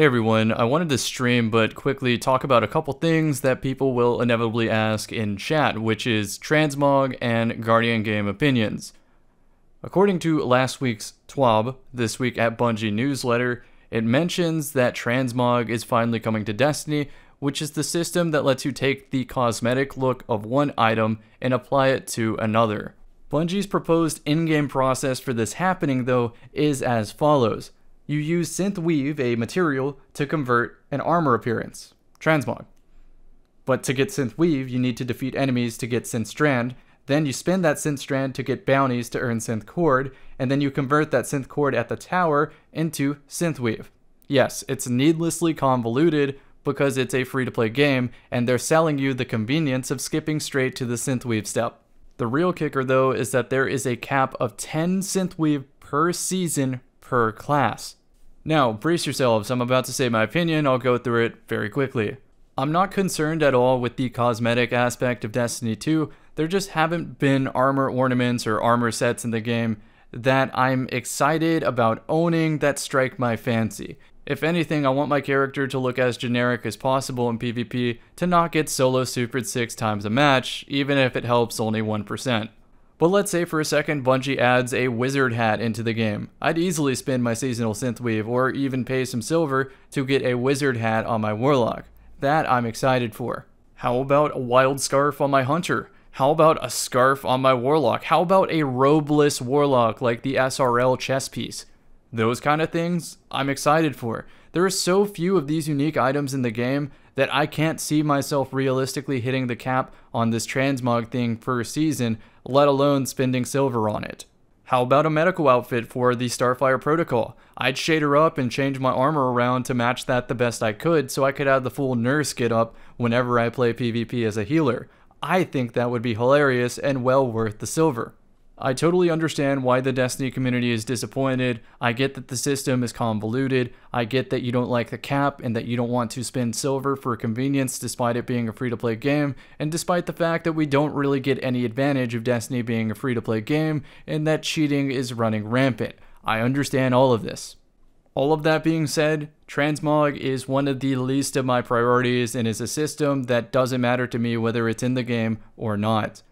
Hey everyone, I wanted to stream but quickly talk about a couple things that people will inevitably ask in chat, which is transmog and Guardian game opinions. According to last week's TWAB, this week at Bungie newsletter, it mentions that transmog is finally coming to Destiny, which is the system that lets you take the cosmetic look of one item and apply it to another. Bungie's proposed in-game process for this happening though is as follows you use Synth Weave, a material, to convert an armor appearance, transmog. But to get Synth Weave, you need to defeat enemies to get Synth Strand, then you spend that synth strand to get bounties to earn synth cord, and then you convert that synth cord at the tower into synth weave. Yes, it's needlessly convoluted because it's a free to play game, and they're selling you the convenience of skipping straight to the synth weave step. The real kicker though is that there is a cap of 10 synth weave per season per class. Now, brace yourselves, I'm about to say my opinion, I'll go through it very quickly. I'm not concerned at all with the cosmetic aspect of Destiny 2, there just haven't been armor ornaments or armor sets in the game that I'm excited about owning that strike my fancy. If anything, I want my character to look as generic as possible in PvP to not get solo supered 6 times a match, even if it helps only 1%. But let's say for a second Bungie adds a wizard hat into the game. I'd easily spend my seasonal synth weave, or even pay some silver to get a wizard hat on my warlock. That I'm excited for. How about a wild scarf on my hunter? How about a scarf on my warlock? How about a robeless warlock like the SRL chess piece? Those kind of things I'm excited for. There are so few of these unique items in the game that I can't see myself realistically hitting the cap on this transmog thing for a season, let alone spending silver on it. How about a medical outfit for the Starfire Protocol? I'd shade her up and change my armor around to match that the best I could so I could have the full nurse get up whenever I play PvP as a healer. I think that would be hilarious and well worth the silver. I totally understand why the Destiny community is disappointed. I get that the system is convoluted. I get that you don't like the cap and that you don't want to spend silver for convenience despite it being a free to play game, and despite the fact that we don't really get any advantage of Destiny being a free to play game and that cheating is running rampant. I understand all of this. All of that being said, Transmog is one of the least of my priorities and is a system that doesn't matter to me whether it's in the game or not.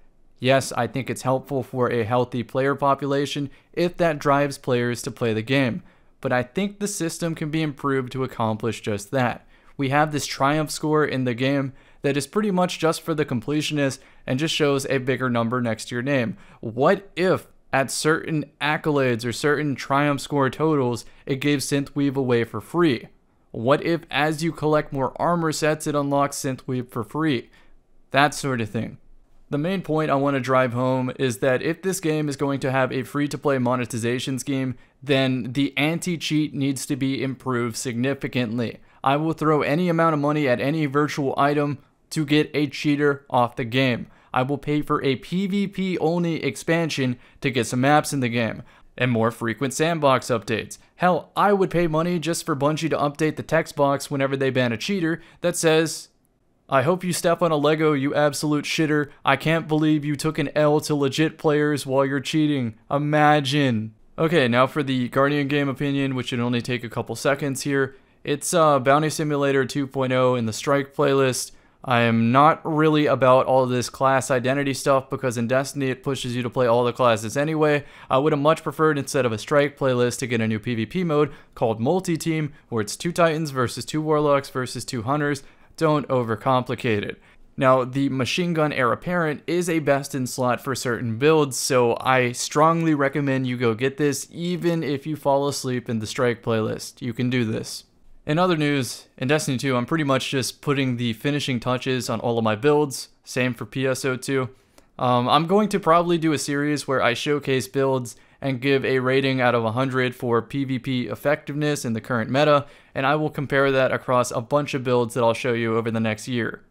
Yes, I think it's helpful for a healthy player population if that drives players to play the game, but I think the system can be improved to accomplish just that. We have this triumph score in the game that is pretty much just for the completionist and just shows a bigger number next to your name. What if at certain accolades or certain triumph score totals, it gave Synthweave away for free? What if as you collect more armor sets, it unlocks Synthweave for free? That sort of thing. The main point I want to drive home is that if this game is going to have a free to play monetization scheme, then the anti cheat needs to be improved significantly. I will throw any amount of money at any virtual item to get a cheater off the game. I will pay for a PvP only expansion to get some maps in the game and more frequent sandbox updates. Hell, I would pay money just for Bungie to update the text box whenever they ban a cheater that says I hope you step on a Lego, you absolute shitter. I can't believe you took an L to legit players while you're cheating. Imagine. Okay, now for the Guardian game opinion, which should only take a couple seconds here. It's uh, Bounty Simulator 2.0 in the Strike playlist. I am not really about all this class identity stuff because in Destiny it pushes you to play all the classes anyway. I would have much preferred instead of a strike playlist to get a new PvP mode called multi-team where it's two titans versus two warlocks versus two hunters don't overcomplicate it. Now, the Machine Gun Heir Apparent is a best in slot for certain builds, so I strongly recommend you go get this even if you fall asleep in the strike playlist. You can do this. In other news, in Destiny 2, I'm pretty much just putting the finishing touches on all of my builds, same for PSO2. Um, I'm going to probably do a series where I showcase builds and give a rating out of 100 for PvP effectiveness in the current meta, and I will compare that across a bunch of builds that I'll show you over the next year.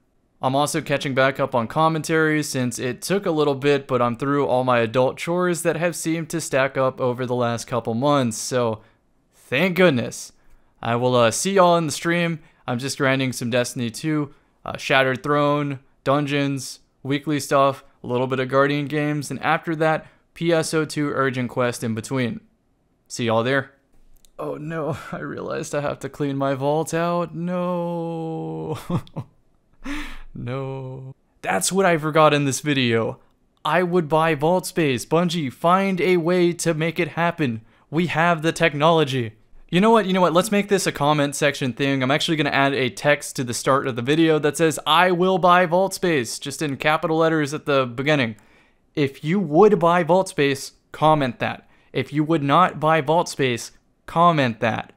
I'm also catching back up on commentary since it took a little bit, but I'm through all my adult chores that have seemed to stack up over the last couple months, so thank goodness. I will uh, see y'all in the stream. I'm just grinding some Destiny 2, uh, Shattered Throne, Dungeons, weekly stuff, a little bit of Guardian games, and after that, PSO2 Urgent Quest in between. See y'all there. Oh no, I realized I have to clean my vault out. No. no. That's what I forgot in this video. I would buy vault space. Bungie, find a way to make it happen. We have the technology. You know what? You know what? Let's make this a comment section thing. I'm actually going to add a text to the start of the video that says, I will buy vault space, just in capital letters at the beginning. If you would buy Vault Space, comment that. If you would not buy Vault Space, comment that.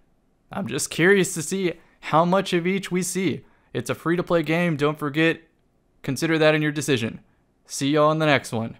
I'm just curious to see how much of each we see. It's a free to play game, don't forget. Consider that in your decision. See y'all in the next one.